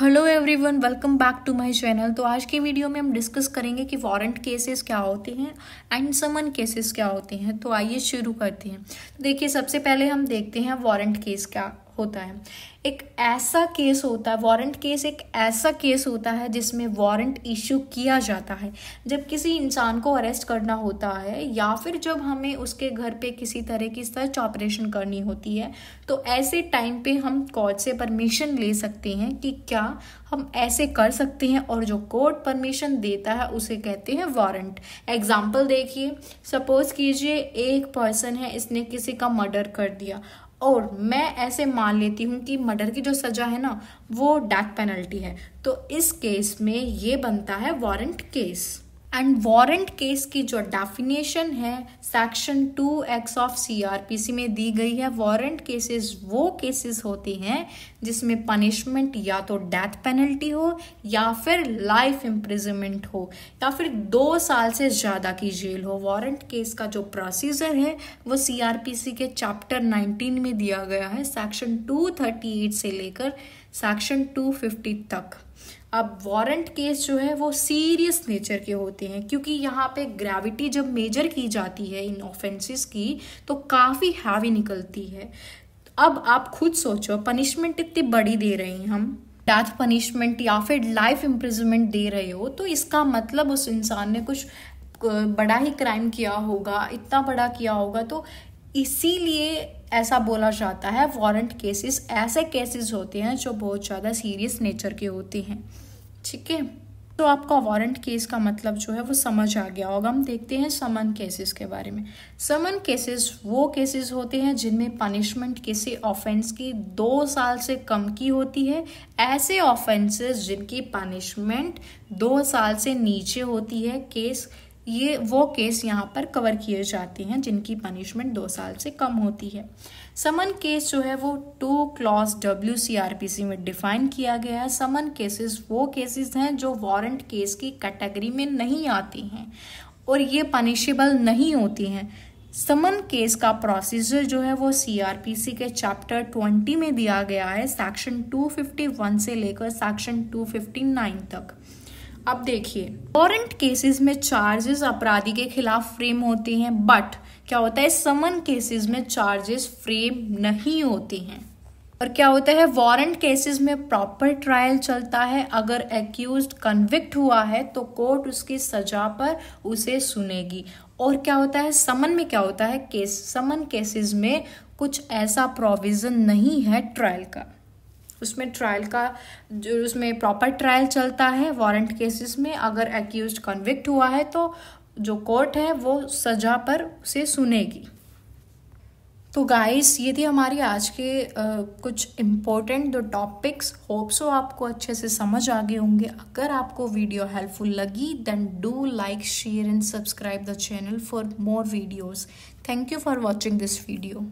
hello everyone welcome back to my channel तो आज की वीडियो में हम डिस्कस करेंगे कि वारंट केसेस क्या होते हैं एंड समन केसेस क्या होते हैं तो आइए शुरू करते हैं तो देखिए सबसे पहले हम देखते हैं वारंट केस क्या होता है एक ऐसा केस होता है वारंट केस एक ऐसा केस होता है जिसमें वारंट इश्यू किया जाता है जब किसी इंसान को अरेस्ट करना होता है या फिर जब हमें उसके घर पे किसी तरह की सर्च ऑपरेशन करनी होती है तो ऐसे टाइम पे हम कोर्ट से परमिशन ले सकते हैं कि क्या हम ऐसे कर सकते हैं और जो कोर्ट परमिशन देता है उसे कहते हैं वारंट एग्जाम्पल देखिए सपोज कीजिए एक पर्सन है इसने किसी का मर्डर कर दिया और मैं ऐसे मान लेती हूँ कि मर्डर की जो सज़ा है ना वो डेथ पेनल्टी है तो इस केस में ये बनता है warrant case and warrant case की जो डेफिनेशन है section two x of CrPC में दी गई है वारंट केसेस वो केसेस होती हैं जिसमें पनिशमेंट या तो डेथ पेनल्टी हो या फिर लाइफ इम्प्रिजमेंट हो या फिर दो साल से ज़्यादा की जेल हो वारंट केस का जो प्रोसीजर है वो सीआरपीसी के चैप्टर 19 में दिया गया है सेक्शन 238 से लेकर सेक्शन 250 तक अब वारंट केस जो है वो सीरियस नेचर के होते हैं क्योंकि यहाँ पे ग्रेविटी जब मेजर की जाती है इन ऑफेंसेस की तो काफ़ी हैवी निकलती है अब आप खुद सोचो पनिशमेंट इतनी बड़ी दे रहे हैं हम डेथ पनिशमेंट या फिर लाइफ इम्प्रिजमेंट दे रहे हो तो इसका मतलब उस इंसान ने कुछ बड़ा ही क्राइम किया होगा इतना बड़ा किया होगा तो इसीलिए ऐसा बोला जाता है वारंट केसेस ऐसे केसेस होते हैं जो बहुत ज़्यादा सीरियस नेचर के होते हैं ठीक है तो आपका वारंट केस का मतलब जो है वो समझ आ गया होगा हम देखते हैं समन केसेस के बारे में समन केसेस वो केसेस होते हैं जिनमें पनिशमेंट किसी ऑफेंस की दो साल से कम की होती है ऐसे ऑफेंसेस जिनकी पनिशमेंट दो साल से नीचे होती है केस ये वो केस यहाँ पर कवर किए जाते हैं जिनकी पनिशमेंट दो साल से कम होती है समन केस जो है वो two clause W C R P C में डिफाइन किया गया है समन केसेस वो केसेस हैं जो वारंट केस की कैटेगरी में नहीं आती हैं और ये पनिशेबल नहीं होती हैं समन केस का प्रोसीजर जो है वो सी के चैप्टर ट्वेंटी में दिया गया है सेक्शन वन से लेकर सेक्शन नाइन तक अब देखिए वारंट केसेस में चार्जेस अपराधी के खिलाफ फ्रेम होते हैं बट क्या होता है समन केसेस में चार्जेस फ्रेम नहीं होते हैं और क्या होता है वारंट केसेस में प्रॉपर ट्रायल चलता है अगर एक्यूज कन्विक्ट हुआ है तो कोर्ट उसकी सजा पर उसे सुनेगी और क्या होता है समन में क्या होता है केस समन केसेस में कुछ ऐसा प्रोविज़न नहीं है ट्रायल का उसमें ट्रायल का जो उसमें प्रॉपर ट्रायल चलता है वारंट केसेस में अगर एक्यूज कन्विक्ट हुआ है तो जो कोर्ट है वो सजा पर उसे सुनेगी तो गाइस ये थी हमारी आज के आ, कुछ इम्पोर्टेंट दो टॉपिक्स होप्स हो आपको अच्छे से समझ आ गए होंगे अगर आपको वीडियो हेल्पफुल लगी then do like share and subscribe the channel for more videos thank you for watching this video